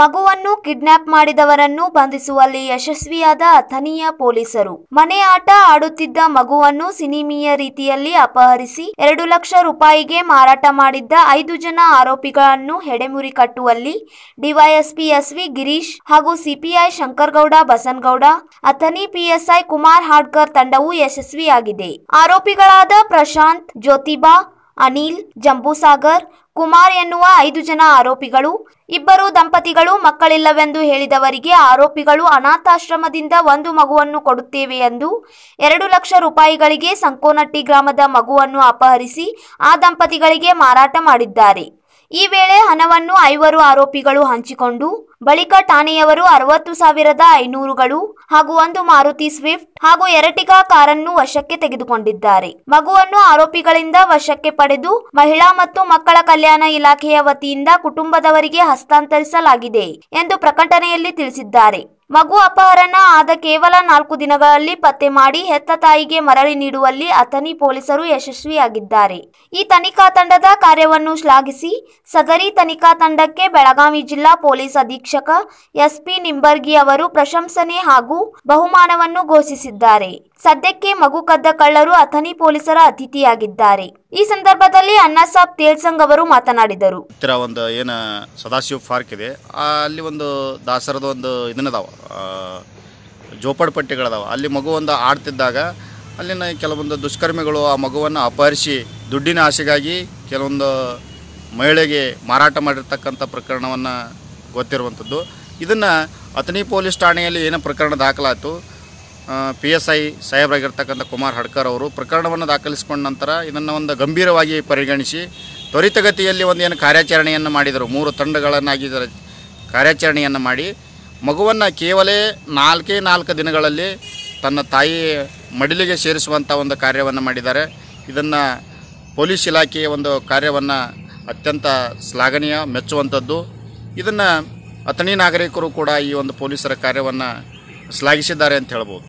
ಮಗುವನ್ನು ಕಿಡ್ನಾಪ್ ಮಾಡಿದವರನ್ನು ಬಂಧಿಸುವಲ್ಲಿ ಯಶಸ್ವಿಯಾದ ಅಥನಿಯ ಪೊಲೀಸರು ಮನೆ ಆಟ ಆಡುತ್ತಿದ್ದ ಮಗುವನ್ನು ಸಿನಿಮೀಯ ರೀತಿಯಲ್ಲಿ ಅಪಹರಿಸಿ ಎರಡು ಲಕ್ಷ ರೂಪಾಯಿಗೆ ಮಾರಾಟ ಮಾಡಿದ್ದ ಐದು ಜನ ಆರೋಪಿಗಳನ್ನು ಹೆಡೆಮುರಿ ಕಟ್ಟುವಲ್ಲಿ ಡಿವೈಎಸ್ಪಿ ಎಸ್ವಿ ಗಿರೀಶ್ ಹಾಗೂ ಸಿಪಿಐ ಶಂಕರ್ಗೌಡ ಬಸನ್ಗೌಡ ಅಥನಿ ಪಿಎಸ್ಐ ಕುಮಾರ್ ಹಾಡ್ಕರ್ ತಂಡವು ಯಶಸ್ವಿಯಾಗಿದೆ ಆರೋಪಿಗಳಾದ ಪ್ರಶಾಂತ್ ಜ್ಯೋತಿಬಾ ಅನಿಲ್ ಜಂಬೂಸಾಗರ್ ಕುಮಾರ್ ಎನ್ನುವ ಐದು ಜನ ಆರೋಪಿಗಳು ಇಬ್ಬರು ದಂಪತಿಗಳು ಮಕ್ಕಳಿಲ್ಲವೆಂದು ಹೇಳಿದವರಿಗೆ ಆರೋಪಿಗಳು ಅನಾಥಾಶ್ರಮದಿಂದ ಒಂದು ಮಗುವನ್ನು ಕೊಡುತ್ತೇವೆ ಎಂದು ಎರಡು ಲಕ್ಷ ರೂಪಾಯಿಗಳಿಗೆ ಸಂಕೋನಟ್ಟಿ ಗ್ರಾಮದ ಮಗುವನ್ನು ಅಪಹರಿಸಿ ಆ ದಂಪತಿಗಳಿಗೆ ಮಾರಾಟ ಮಾಡಿದ್ದಾರೆ ಈ ವೇಳೆ ಹಣವನ್ನು ಐವರು ಆರೋಪಿಗಳು ಹಂಚಿಕೊಂಡು ಬಳಿಕ ಠಾಣೆಯವರು ಅರವತ್ತು ಸಾವಿರದ ಐನೂರುಗಳು ಹಾಗೂ ಒಂದು ಮಾರುತಿ ಸ್ವಿಫ್ಟ್ ಹಾಗೂ ಎರಟಿಗಾ ಕಾರನ್ನು ವಶಕ್ಕೆ ತೆಗೆದುಕೊಂಡಿದ್ದಾರೆ ಮಗುವನ್ನು ಆರೋಪಿಗಳಿಂದ ವಶಕ್ಕೆ ಪಡೆದು ಮಹಿಳಾ ಮತ್ತು ಮಕ್ಕಳ ಕಲ್ಯಾಣ ಇಲಾಖೆಯ ವತಿಯಿಂದ ಕುಟುಂಬದವರಿಗೆ ಹಸ್ತಾಂತರಿಸಲಾಗಿದೆ ಎಂದು ಪ್ರಕಟಣೆಯಲ್ಲಿ ತಿಳಿಸಿದ್ದಾರೆ ಮಗು ಅಪಹರಣ ಆದ ಕೇವಲ ನಾಲ್ಕು ದಿನಗಳಲ್ಲಿ ಪತ್ತೆ ಮಾಡಿ ಹೆತ್ತ ತಾಯಿಗೆ ಮರಳಿ ನೀಡುವಲ್ಲಿ ಅಥಣಿ ಪೊಲೀಸರು ಯಶಸ್ವಿಯಾಗಿದ್ದಾರೆ ಈ ತನಿಖಾ ತಂಡದ ಕಾರ್ಯವನ್ನು ಶ್ಲಾಘಿಸಿ ಸದರಿ ತನಿಖಾ ತಂಡಕ್ಕೆ ಬೆಳಗಾವಿ ಜಿಲ್ಲಾ ಪೊಲೀಸ್ ಅಧೀಕ್ಷಕ ಎಸ್ಪಿ ನಿಂಬರ್ಗಿ ಅವರು ಪ್ರಶಂಸನೆ ಹಾಗೂ ಬಹುಮಾನವನ್ನು ಘೋಷಿಸಿದ್ದಾರೆ ಸದ್ಯಕ್ಕೆ ಮಗು ಕದ್ದ ಕಳ್ಳರು ಅಥಣಿ ಪೊಲೀಸರ ಅತಿಥಿಯಾಗಿದ್ದಾರೆ ಈ ಸಂದರ್ಭದಲ್ಲಿ ಅಣ್ಣಾಸಾಬ್ ತೇಲ್ಸಂಗ್ ಅವರು ಮಾತನಾಡಿದರು ಹತ್ತಿರ ಒಂದು ಏನ ಸದಾಶಿವ ಪಾರ್ಕ್ ಇದೆ ಅಲ್ಲಿ ಒಂದು ದಾಸರದ ಒಂದು ಇದನ್ನದಾವ ಪಟ್ಟಿಗಳದಾವ ಅಲ್ಲಿ ಮಗು ಒಂದು ಆಡ್ತಿದ್ದಾಗ ಅಲ್ಲಿನ ಕೆಲವೊಂದು ದುಷ್ಕರ್ಮಿಗಳು ಆ ಮಗುವನ್ನು ಅಪಹರಿಸಿ ದುಡ್ಡಿನ ಆಸೆಗಾಗಿ ಕೆಲವೊಂದು ಮಹಿಳೆಗೆ ಮಾರಾಟ ಮಾಡಿರ್ತಕ್ಕಂಥ ಪ್ರಕರಣವನ್ನು ಗೊತ್ತಿರುವಂಥದ್ದು ಇದನ್ನು ಅಥಣಿ ಪೊಲೀಸ್ ಠಾಣೆಯಲ್ಲಿ ಏನು ಪ್ರಕರಣ ದಾಖಲಾಯಿತು ಪಿ ಎಸ್ ಐ ಸಾಹೇಬರಾಗಿರ್ತಕ್ಕಂಥ ಕುಮಾರ್ ಹಡ್ಕರ್ ಅವರು ಪ್ರಕರಣವನ್ನು ದಾಖಲಿಸಿಕೊಂಡ ನಂತರ ಇದನ್ನು ಒಂದು ಗಂಭೀರವಾಗಿ ಪರಿಗಣಿಸಿ ತ್ವರಿತಗತಿಯಲ್ಲಿ ಒಂದು ಏನು ಕಾರ್ಯಾಚರಣೆಯನ್ನು ಮಾಡಿದರು ಮೂರು ತಂಡಗಳನ್ನಾಗಿದ್ದರ ಕಾರ್ಯಾಚರಣೆಯನ್ನು ಮಾಡಿ ಮಗುವನ್ನು ಕೇವಲ ನಾಲ್ಕೇ ನಾಲ್ಕು ದಿನಗಳಲ್ಲಿ ತನ್ನ ತಾಯಿ ಮಡಿಲಿಗೆ ಸೇರಿಸುವಂಥ ಒಂದು ಕಾರ್ಯವನ್ನು ಮಾಡಿದ್ದಾರೆ ಇದನ್ನು ಪೊಲೀಸ್ ಇಲಾಖೆಯ ಒಂದು ಕಾರ್ಯವನ್ನು ಅತ್ಯಂತ ಶ್ಲಾಘನೀಯ ಮೆಚ್ಚುವಂಥದ್ದು ಇದನ್ನು ಅಥಣಿ ನಾಗರಿಕರು ಕೂಡ ಈ ಒಂದು ಪೊಲೀಸರ ಕಾರ್ಯವನ್ನು ಶ್ಲಾಘಿಸಿದ್ದಾರೆ ಅಂತ ಹೇಳ್ಬೋದು